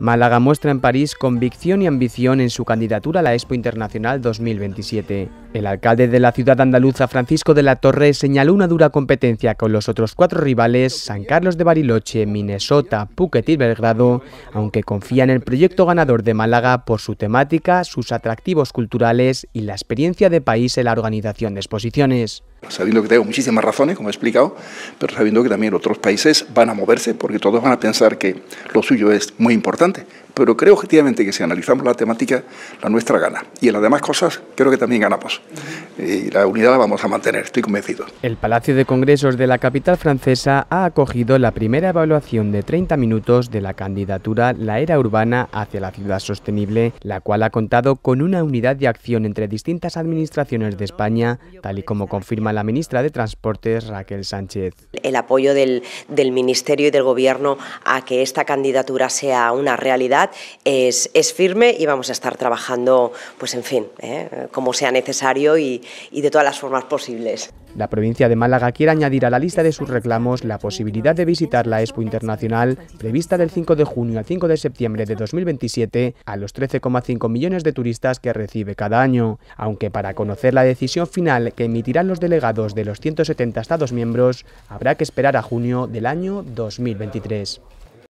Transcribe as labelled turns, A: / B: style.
A: Málaga muestra en París convicción y ambición en su candidatura a la Expo Internacional 2027. El alcalde de la ciudad andaluza, Francisco de la Torre, señaló una dura competencia con los otros cuatro rivales, San Carlos de Bariloche, Minnesota, Phuket y Belgrado, aunque confía en el proyecto ganador de Málaga por su temática, sus atractivos culturales y la experiencia de país en la organización de
B: exposiciones. Sabiendo que tengo muchísimas razones, como he explicado, pero sabiendo que también otros países van a moverse, porque todos van a pensar que lo suyo es muy importante, pero creo objetivamente que si analizamos la temática, la nuestra gana. Y en las demás cosas creo que también ganamos y la unidad la vamos a mantener, estoy convencido.
A: El Palacio de Congresos de la capital francesa ha acogido la primera evaluación de 30 minutos de la candidatura La Era Urbana hacia la Ciudad Sostenible, la cual ha contado con una unidad de acción entre distintas administraciones de España, tal y como confirma la ministra de Transportes Raquel Sánchez.
C: El apoyo del, Ministerio y del Gobierno a que esta candidatura sea una realidad es, firme y vamos a estar trabajando, pues en fin, eh, como sea necesario y, y de todas las formas posibles.
A: La provincia de Málaga quiere añadir a la lista de sus reclamos la posibilidad de visitar la Expo Internacional, prevista del 5 de junio al 5 de septiembre de 2027, a los 13,5 millones de turistas que recibe cada año, aunque para conocer la decisión final que emitirán los delegados de los 170 Estados miembros, habrá que esperar a junio del año 2023.